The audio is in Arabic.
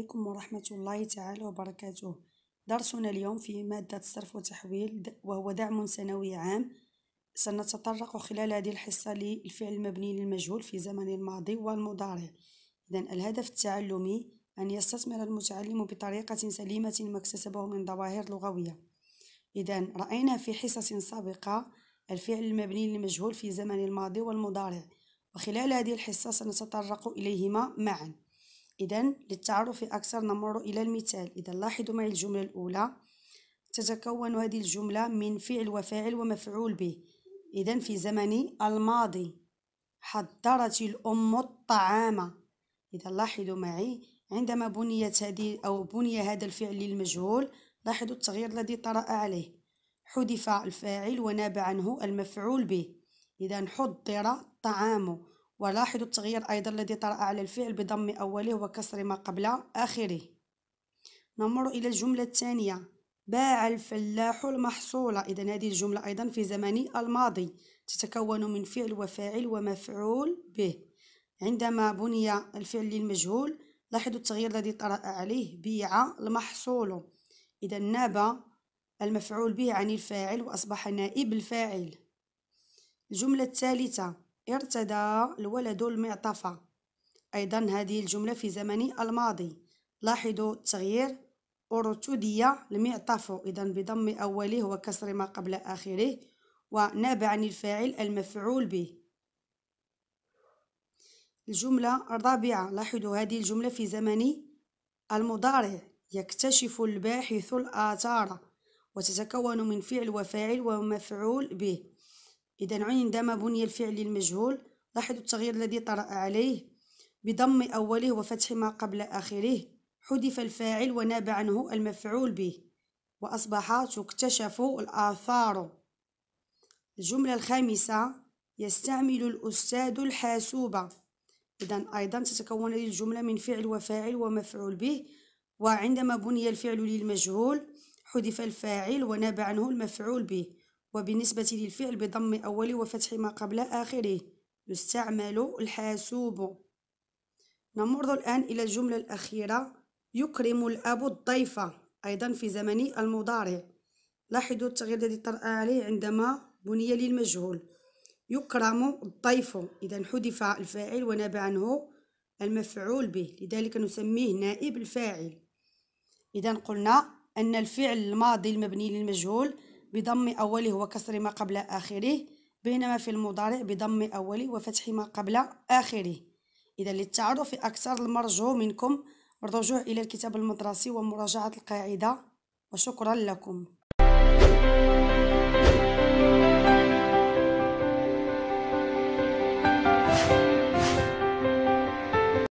عليكم ورحمة الله تعالى وبركاته درسنا اليوم في مادة صرف وتحويل وهو دعم سنوي عام سنتطرق خلال هذه الحصة للفعل المبني للمجهول في زمن الماضي والمضارع إذا الهدف التعلمي أن يستثمر المتعلم بطريقة سليمة ما اكتسبه من ظواهر لغوية إذا رأينا في حصص سابقة الفعل المبني للمجهول في زمن الماضي والمضارع وخلال هذه الحصة سنتطرق إليهما معاً إذا للتعرف أكثر نمر إلى المثال إذا لاحظوا معي الجملة الأولى تتكون هذه الجملة من فعل وفاعل ومفعول به إذا في زمن الماضي حضرت الأم الطعام إذا لاحظوا معي عندما بنيت هذه أو بني هذا الفعل للمجهول لاحظوا التغيير الذي طرأ عليه حذف الفاعل وناب عنه المفعول به إذا حضر طعامه ولاحظوا التغيير أيضا الذي طرأ على الفعل بضم أوله وكسر ما قبل آخره نمر إلى الجملة الثانية باع الفلاح المحصول إذا هذه الجملة أيضا في زمن الماضي تتكون من فعل وفاعل ومفعول به عندما بني الفعل للمجهول لاحظوا التغيير الذي طرأ عليه بيع المحصول إذا ناب المفعول به عن الفاعل وأصبح نائب الفاعل الجملة الثالثة ارتدى الولد المعطف أيضا هذه الجملة في زمن الماضي لاحظوا تغيير ارتدي المعطف إذا بضم أوله وكسر ما قبل آخره وناب عن الفاعل المفعول به الجملة الرابعة لاحظوا هذه الجملة في زمن المضارع يكتشف الباحث الآثار وتتكون من فعل وفاعل ومفعول به إذا عندما بني الفعل المجهول لاحظوا التغيير الذي طرأ عليه بضم أوله وفتح ما قبل آخره حذف الفاعل وناب عنه المفعول به وأصبح تكتشف الآثار الجملة الخامسة يستعمل الأستاذ الحاسوبة إذا أيضا تتكون هذه الجملة من فعل وفاعل ومفعول به وعندما بني الفعل للمجهول حذف الفاعل وناب عنه المفعول به وبالنسبة للفعل بضم أوله وفتح ما قبل آخره يستعمل الحاسوب نمر الآن إلى الجملة الأخيرة يكرم الأب الضيف أيضا في زمن المضارع لاحظوا التغيير الذي طرأ عليه عندما بني للمجهول يكرم الضيف إذا حذف الفاعل وناب عنه المفعول به لذلك نسميه نائب الفاعل إذا قلنا أن الفعل الماضي المبني للمجهول بضم أوله وكسر ما قبل آخره بينما في المضارع بضم أوله وفتح ما قبل آخره إذا للتعرف أكثر المرجو منكم الرجوع إلى الكتاب المدرسي ومراجعة القاعدة وشكرا لكم